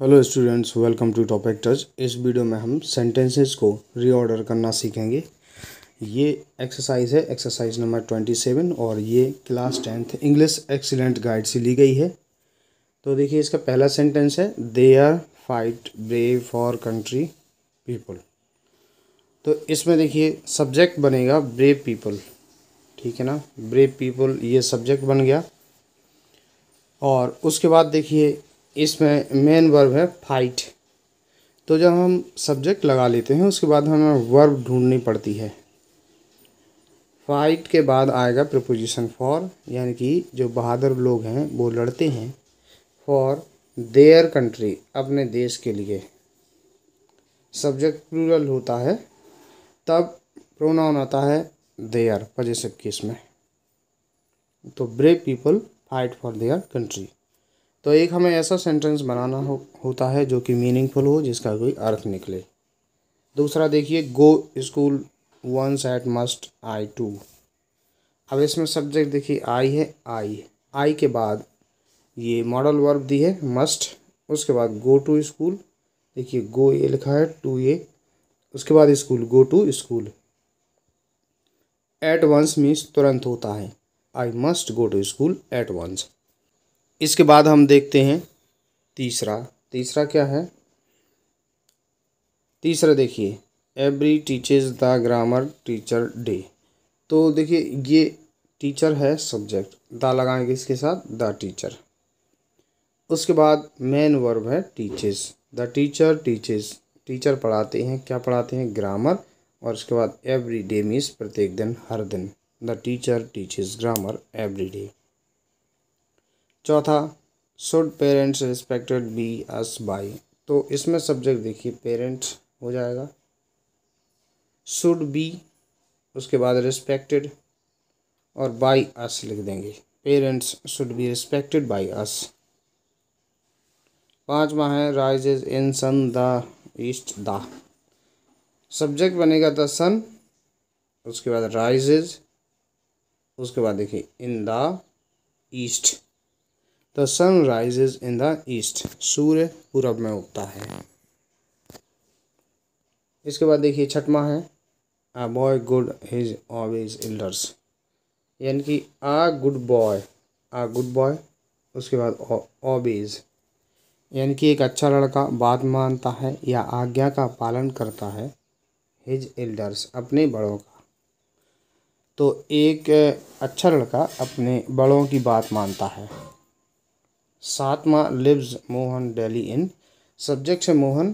hello students welcome to topic touch इस video में हम सेंटेंसेस को रीऑर्डर करना सीखेंगे ये एक्सरसाइज है एक्सरसाइज नंबर ट्वेंटी सेवन और ये class tenth English excellent guide से ली गई है तो देखिए इसका पहला सेंटेंस है they are fight brave for country people तो इसमें देखिए सब्जेक्ट बनेगा ब्रेव पीपल ठीक है ना ब्रेव पीपल ये सब्जेक्ट बन गया और उसके बाद देखिए इसमें मेन वर्ब है फाइट तो जब हम सब्जेक्ट लगा लेते हैं उसके बाद हमें वर्ब ढूंढनी पड़ती है फाइट के बाद आएगा प्रपोजिशन फॉर यानी कि जो बहादुर लोग हैं वो लड़ते हैं फॉर देयर कंट्री अपने देश के लिए सब्जेक्ट प्लूरल होता है तब प्रोनाउन आता है देयर पजेसिव केस में तो brave people fight for their country तो एक हमें ऐसा सेंटेंस बनाना हो होता है जो कि मीनिंगफुल हो जिसका कोई अर्थ निकले दूसरा देखिए go school once at must I to अब इसमें सब्जेक्ट देखिए आई है आई आई के बाद ये मॉडल वर्ब दी है मस्ट उसके बाद गो टू स्कूल देखिए गो ये लिखा है टू ये उसके बाद school go to school at once means तुरंत होता है I must go to school at once इसके बाद हम देखते हैं तीसरा तीसरा क्या है तीसरा देखिए every teachers the grammar teacher day तो देखिए ये टीचर है सब्जेक्ट द लगाएंगे इसके साथ द टीचर उसके बाद मेन वर्ब है teachers the teacher teachers teacher पढ़ाते हैं क्या पढ़ाते हैं ग्रामर और उसके बाद एवरी डे मीन्स प्रत्येक दिन हर दिन the teacher teachers grammar every day चौथा should parents respected be us by तो इसमें सब्जेक्ट देखिए पेरेंट्स हो जाएगा शुड बी उसके बाद रिस्पेक्टेड और बाई अस लिख देंगे parents should be respected by us पाँचवा है rises in sun the east the subject बनेगा द सन उसके बाद इज उसके बाद देखिए in the east the sun rises in the east सूर्य पूरब में उगता है इसके बाद देखिए छठवा है a boy good his always elders elders यानी कि a good boy a good boy उसके बाद ऑबेज यानी कि एक अच्छा लड़का बात मानता है या आज्ञा का पालन करता है हिज एल्डर्स अपने बड़ों का तो एक अच्छा लड़का अपने बड़ों की बात मानता है सातवा lives Mohan Delhi in subject है मोहन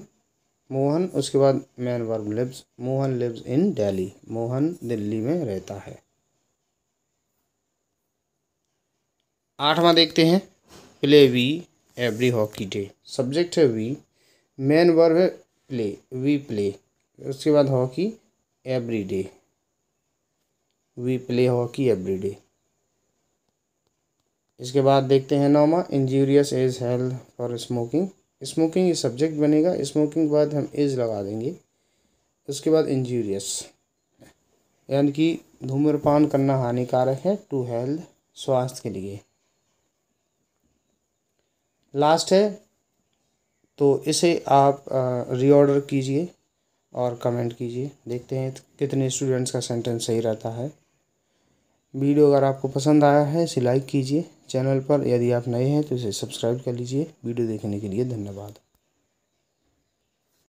मोहन उसके बाद main verb lives Mohan lives in Delhi Mohan Delhi में रहता है आठवां देखते हैं play we every hockey day subject है वी मैन वर्ब है प्ले वी प्ले उसके बाद hockey every day we play hockey every day इसके बाद देखते हैं नौमा injurious is health for smoking smoking ये सब्जेक्ट बनेगा स्मोकिंग के बाद हम इज लगा देंगे उसके बाद इंजूरियस यानी कि धूम्रपान करना हानिकारक है टू हेल्थ स्वास्थ्य के लिए लास्ट है तो इसे आप रीऑर्डर कीजिए और कमेंट कीजिए देखते हैं कितने स्टूडेंट्स का सेंटेंस सही रहता है वीडियो अगर आपको पसंद आया है इसे लाइक कीजिए चैनल पर यदि आप नए हैं तो इसे सब्सक्राइब कर लीजिए वीडियो देखने के लिए धन्यवाद